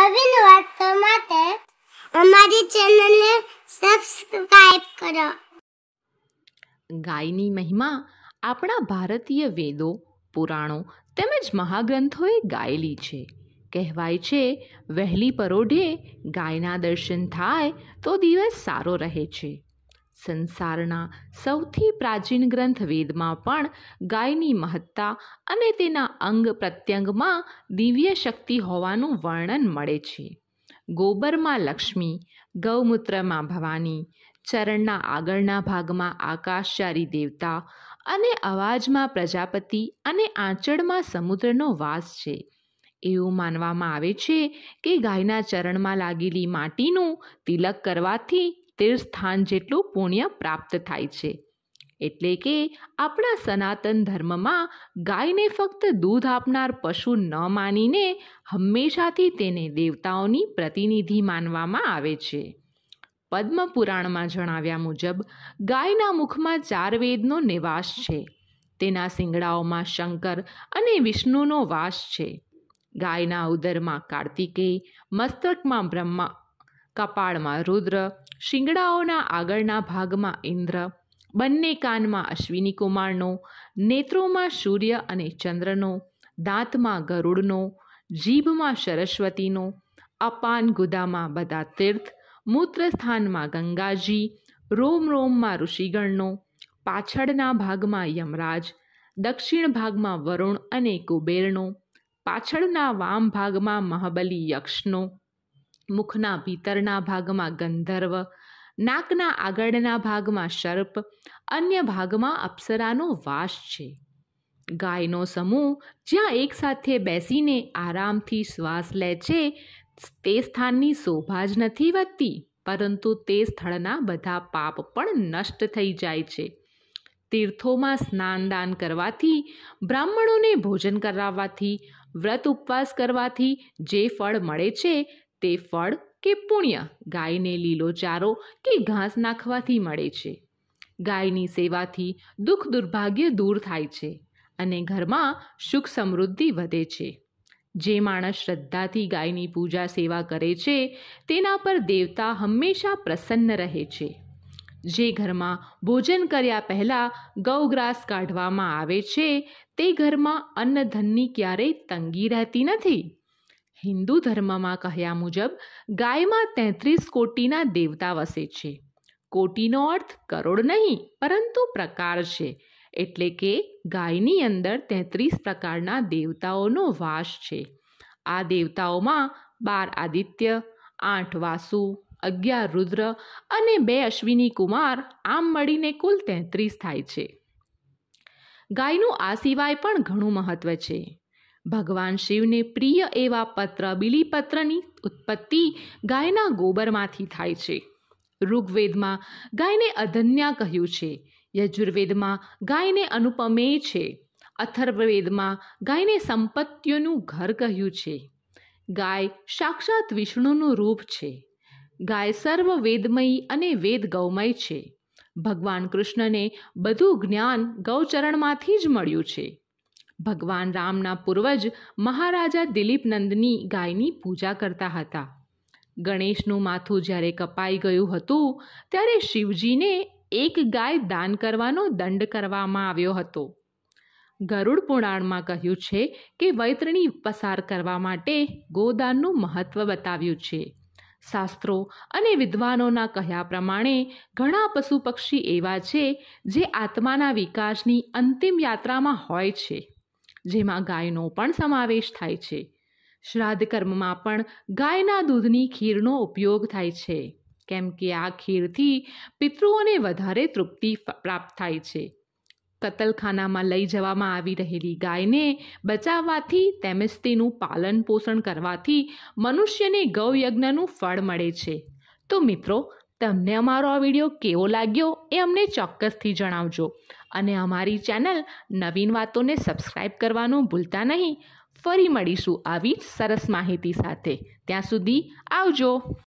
નવીન વાર્તા માટે અમારી ચેનલને સબસ્ક્રાઇબ કરો ગાયની મહિમા આપણા ભારતીય વેદો પુરાણો તેમજ મહાગ્રંથોએ ગાયેલી છે કહેવાય છે વહેલી પરોઢે ગાયના દર્શન થાય તો દિવસ સારો રહે છે સંસારના સૌથી પ્રાચીન ગ્રંથ વેદમાં પણ ગાયની મહત્તા અને તેના અંગ પ્રત્યંગમાં દિવ્ય શક્તિ હોવાનું વર્ણન મળે છે ગોબરમાં લક્ષ્મી ગૌમૂત્રમાં ભવાની ચરણના આગળના ભાગમાં આકાશચારી દેવતા અને અવાજમાં પ્રજાપતિ અને આંચળમાં સમુદ્રનો વાસ છે એવું માનવામાં આવે છે કે ગાયના ચરણમાં લાગેલી માટીનું તિલક કરવાથી સિત્તેર સ્થાન જેટલું પુણ્ય પ્રાપ્ત થાય છે એટલે કે આપણા સનાતન ધર્મમાં ગાયને ફક્ત દૂધ આપનાર પશુ ન માનીને હંમેશાથી તેને દેવતાઓની પ્રતિનિધિ માનવામાં આવે છે પદ્મપુરાણમાં જણાવ્યા મુજબ ગાયના મુખમાં ચાર વેદનો નિવાસ છે તેના શિંગડાઓમાં શંકર અને વિષ્ણુનો વાસ છે ગાયના ઉદરમાં કાર્તિકેય મસ્તકમાં બ્રહ્મા કપાળમાં રુદ્ર શિંગડાઓના આગળના ભાગમાં ઇન્દ્ર બંને કાનમાં અશ્વિની કુમારનો નેત્રોમાં સૂર્ય અને ચંદ્રનો દાંતમાં ગરુડનો જીભમાં સરસ્વતીનો અપાન ગુદામાં બધા તીર્થ મૂત્રસ્થાનમાં ગંગાજી રોમ રોમમાં ઋષિગણનો પાછળના ભાગમાં યમરાજ દક્ષિણ ભાગમાં વરુણ અને કુબેરનો પાછળના વામ ભાગમાં મહાબલી યક્ષનો મુખના ભીતરના ભાગમાં ગંધર્વ નાકના આગળના ભાગમાં સર્પ અન્ય ભાગમાં અપ્સરાનો વાસ છે ગાયનો સમૂહ જ્યાં એકસાથે બેસીને આરામથી શ્વાસ લે છે તે સ્થાનની શોભા જ નથી વધતી પરંતુ તે સ્થળના બધા પાપ પણ નષ્ટ થઈ જાય છે તીર્થોમાં સ્નાનદાન કરવાથી બ્રાહ્મણોને ભોજન કરાવવાથી વ્રત ઉપવાસ કરવાથી જે ફળ મળે છે તે ફળ કે પુણ્ય ગાયને લીલો ચારો કે ઘાસ નાખવાથી મળે છે ગાયની સેવાથી દુઃખ દુર્ભાગ્ય દૂર થાય છે અને ઘરમાં સુખ સમૃદ્ધિ વધે છે જે માણસ શ્રદ્ધાથી ગાયની પૂજા સેવા કરે છે તેના પર દેવતા હંમેશા પ્રસન્ન રહે છે જે ઘરમાં ભોજન કર્યા પહેલાં ગૌગ્રાસ કાઢવામાં આવે છે તે ઘરમાં અન્નધનની ક્યારેય તંગી રહેતી નથી હિન્દુ ધર્મમાં કહ્યા મુજબ ગાયમાં તેત્રીસ કોટીના દેવતા વસે છે કોટીનો અર્થ કરોડ નહીં પરંતુ પ્રકાર છે એટલે કે ગાયની અંદર તેત્રીસ પ્રકારના દેવતાઓનો વાસ છે આ દેવતાઓમાં બાર આદિત્ય આઠ વાસુ અગિયાર રુદ્ર અને બે અશ્વિની કુમાર આમ મળીને કુલ તેત્રીસ થાય છે ગાયનું આ સિવાય પણ ઘણું મહત્ત્વ છે ભગવાન શિવને પ્રિય એવા પત્ર બિલીપત્રની ઉત્પત્તિ ગાયના ગોબરમાંથી થાય છે ઋગ્વેદમાં ગાયને અધન્યા કહ્યું છે યજુર્વેદમાં ગાયને અનુપમે છે અથર્વવેદમાં ગાયને સંપત્તિઓનું ઘર કહ્યું છે ગાય સાક્ષાત વિષ્ણુનું રૂપ છે ગાય સર્વ વેદમયી અને વેદ ગૌમય છે ભગવાન કૃષ્ણને બધું જ્ઞાન ગૌચરણમાંથી જ મળ્યું છે ભગવાન રામના પૂર્વજ મહારાજા દિલીપનંદની ગાયની પૂજા કરતા હતા ગણેશનું માથું જ્યારે કપાઈ ગયું હતું ત્યારે શિવજીને એક ગાય દાન કરવાનો દંડ કરવામાં આવ્યો હતો ગરુડ પુરાણમાં કહ્યું છે કે વૈતરણી પસાર કરવા માટે ગોદાનનું મહત્ત્વ બતાવ્યું છે શાસ્ત્રો અને વિદ્વાનોના કહ્યા પ્રમાણે ઘણા પશુ પક્ષી એવા છે જે આત્માના વિકાસની અંતિમ યાત્રામાં હોય છે જેમાં ગાયનો પણ સમાવેશ થાય છે શ્રાદ્ધ કર્મમાં પણ ગાયના દૂધની ખીરનો ઉપયોગ થાય છે કેમ કે આ ખીરથી પિતૃઓને વધારે તૃપ્તિ પ્રાપ્ત થાય છે કતલખાનામાં લઈ જવામાં આવી રહેલી ગાયને બચાવવાથી તેમજ તેનું પાલન પોષણ કરવાથી મનુષ્યને ગૌયજ્ઞનું ફળ મળે છે તો મિત્રો તમને અમારો આ વિડીયો કેવો લાગ્યો એ અમને ચોક્કસથી જણાવજો અને અમારી ચેનલ નવીન વાતોને સબસ્ક્રાઈબ કરવાનું ભૂલતા નહીં ફરી મળીશું આવી સરસ માહિતી સાથે ત્યાં સુધી આવજો